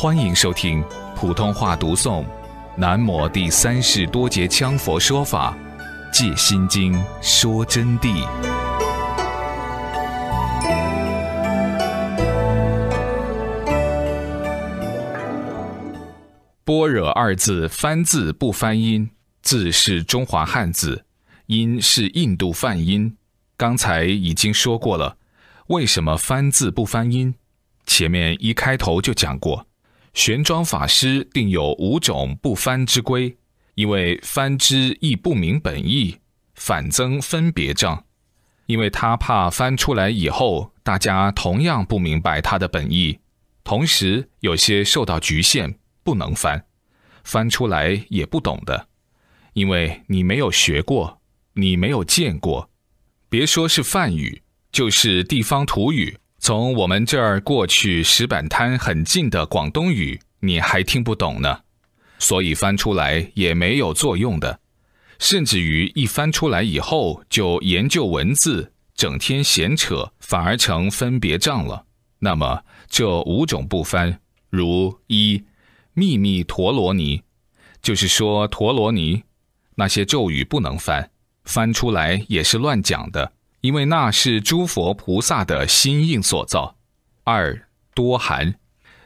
欢迎收听普通话读诵《南摩第三世多杰羌佛说法·戒心经说真谛》。般若二字，翻字不翻音。字是中华汉字，音是印度梵音。刚才已经说过了，为什么翻字不翻音？前面一开头就讲过。玄奘法师定有五种不翻之规，因为翻之亦不明本意，反增分别障。因为他怕翻出来以后，大家同样不明白他的本意，同时有些受到局限，不能翻。翻出来也不懂的，因为你没有学过，你没有见过，别说是梵语，就是地方土语。从我们这儿过去，石板滩很近的广东语，你还听不懂呢，所以翻出来也没有作用的，甚至于一翻出来以后就研究文字，整天闲扯，反而成分别障了。那么这五种不翻，如一秘密陀罗尼，就是说陀罗尼那些咒语不能翻，翻出来也是乱讲的。因为那是诸佛菩萨的心印所造。二多含，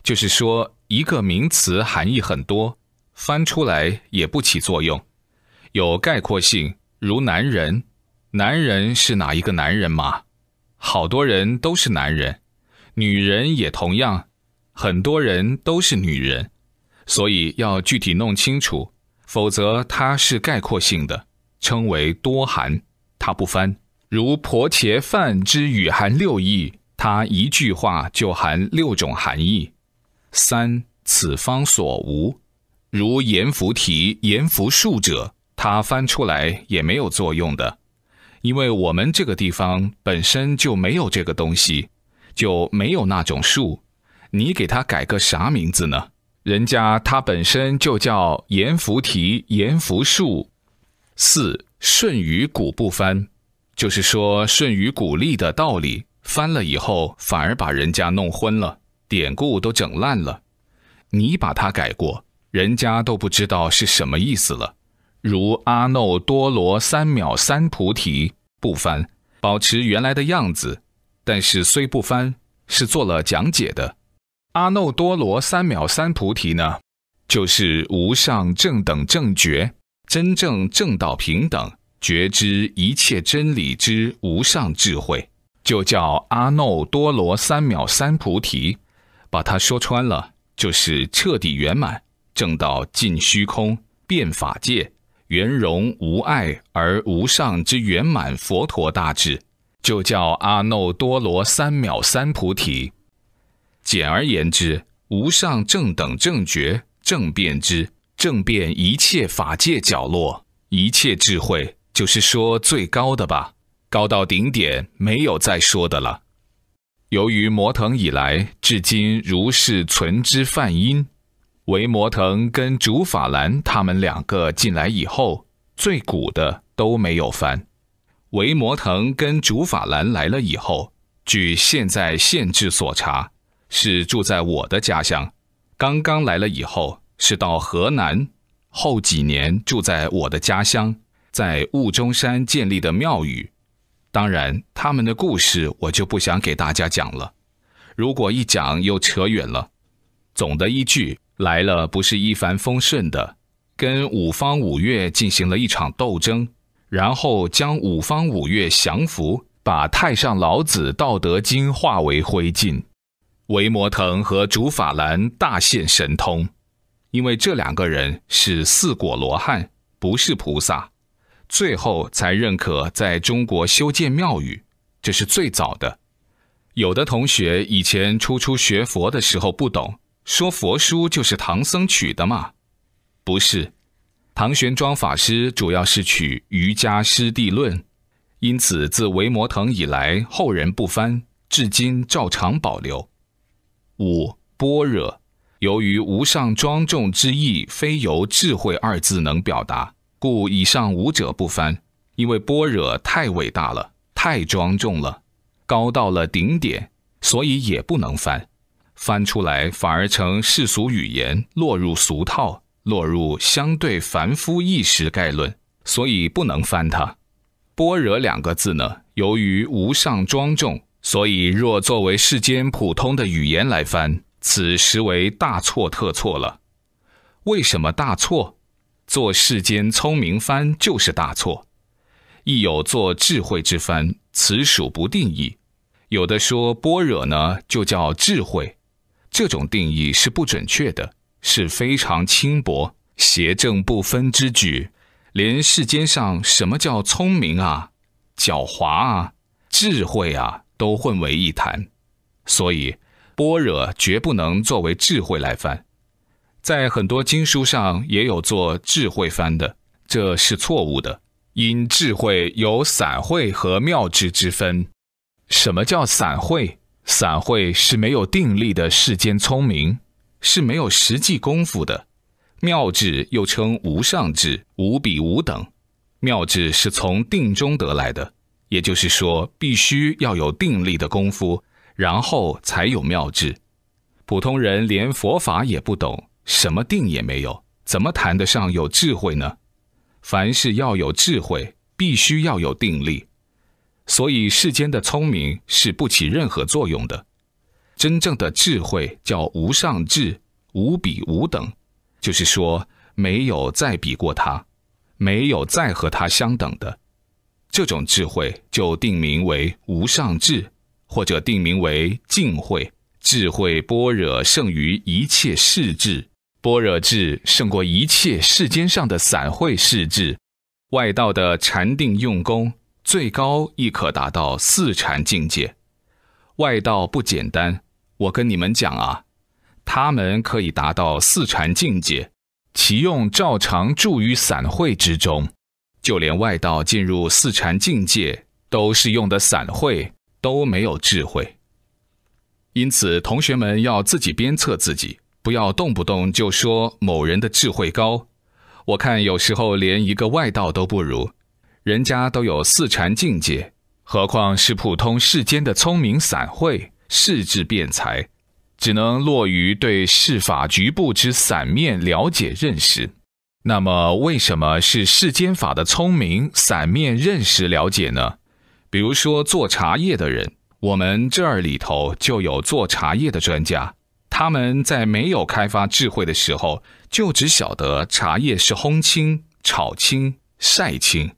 就是说一个名词含义很多，翻出来也不起作用，有概括性，如男人，男人是哪一个男人嘛？好多人都是男人，女人也同样，很多人都是女人，所以要具体弄清楚，否则它是概括性的，称为多含，它不翻。如婆伽梵之语含六义，它一句话就含六种含义。三，此方所无，如阎浮提、阎浮树者，它翻出来也没有作用的，因为我们这个地方本身就没有这个东西，就没有那种树，你给它改个啥名字呢？人家它本身就叫阎浮提、阎浮树。四，顺于古不翻。就是说，顺于鼓励的道理，翻了以后反而把人家弄昏了，典故都整烂了。你把它改过，人家都不知道是什么意思了。如阿耨多罗三藐三菩提不翻，保持原来的样子，但是虽不翻，是做了讲解的。阿耨多罗三藐三菩提呢，就是无上正等正觉，真正正道平等。觉知一切真理之无上智慧，就叫阿耨多罗三藐三菩提。把它说穿了，就是彻底圆满正道尽虚空遍法界圆融无碍而无上之圆满佛陀大智，就叫阿耨多罗三藐三菩提。简而言之，无上正等正觉正遍之正遍一切法界角落一切智慧。就是说最高的吧，高到顶点没有再说的了。由于摩腾以来，至今如是存之梵音。维摩腾跟竺法兰他们两个进来以后，最古的都没有翻。维摩腾跟竺法兰来了以后，据现在县志所查，是住在我的家乡。刚刚来了以后，是到河南，后几年住在我的家乡。在雾中山建立的庙宇，当然他们的故事我就不想给大家讲了。如果一讲又扯远了。总的依据来了，不是一帆风顺的，跟五方五岳进行了一场斗争，然后将五方五岳降服，把太上老子《道德经》化为灰烬。维摩腾和竺法兰大现神通，因为这两个人是四果罗汉，不是菩萨。最后才认可在中国修建庙宇，这是最早的。有的同学以前初初学佛的时候不懂，说佛书就是唐僧取的嘛，不是。唐玄奘法师主要是取《瑜伽师地论》，因此自维摩腾以来，后人不翻，至今照常保留。五般若，由于无上庄重之意，非由智慧二字能表达。故以上五者不翻，因为般若太伟大了，太庄重了，高到了顶点，所以也不能翻。翻出来反而成世俗语言，落入俗套，落入相对凡夫意识概论，所以不能翻它。般若两个字呢，由于无上庄重，所以若作为世间普通的语言来翻，此实为大错特错了。为什么大错？做世间聪明番就是大错，亦有做智慧之番，此属不定义。有的说般若呢就叫智慧，这种定义是不准确的，是非常轻薄、邪正不分之举，连世间上什么叫聪明啊、狡猾啊、智慧啊都混为一谈，所以般若绝不能作为智慧来翻。在很多经书上也有做智慧翻的，这是错误的。因智慧有散会和妙智之分。什么叫散会？散会是没有定力的世间聪明，是没有实际功夫的。妙智又称无上智、无比无等。妙智是从定中得来的，也就是说，必须要有定力的功夫，然后才有妙智。普通人连佛法也不懂。什么定也没有，怎么谈得上有智慧呢？凡事要有智慧，必须要有定力。所以世间的聪明是不起任何作用的。真正的智慧叫无上智，无比无等，就是说没有再比过它，没有再和它相等的。这种智慧就定名为无上智，或者定名为净慧。智慧般若胜于一切世智。般若智胜过一切世间上的散会是智，外道的禅定用功最高亦可达到四禅境界。外道不简单，我跟你们讲啊，他们可以达到四禅境界，其用照常住于散会之中。就连外道进入四禅境界，都是用的散会，都没有智慧。因此，同学们要自己鞭策自己。不要动不动就说某人的智慧高，我看有时候连一个外道都不如，人家都有四禅境界，何况是普通世间的聪明散会、世智辩才，只能落于对世法局部之散面了解认识。那么，为什么是世间法的聪明散面认识了解呢？比如说做茶叶的人，我们这儿里头就有做茶叶的专家。他们在没有开发智慧的时候，就只晓得茶叶是烘青、炒青、晒青，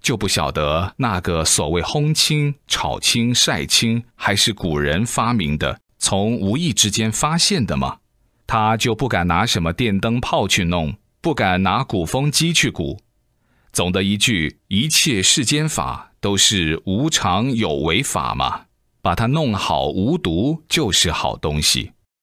就不晓得那个所谓烘青、炒青、晒青还是古人发明的，从无意之间发现的吗？他就不敢拿什么电灯泡去弄，不敢拿鼓风机去鼓。总的一句，一切世间法都是无常有为法嘛，把它弄好无毒就是好东西。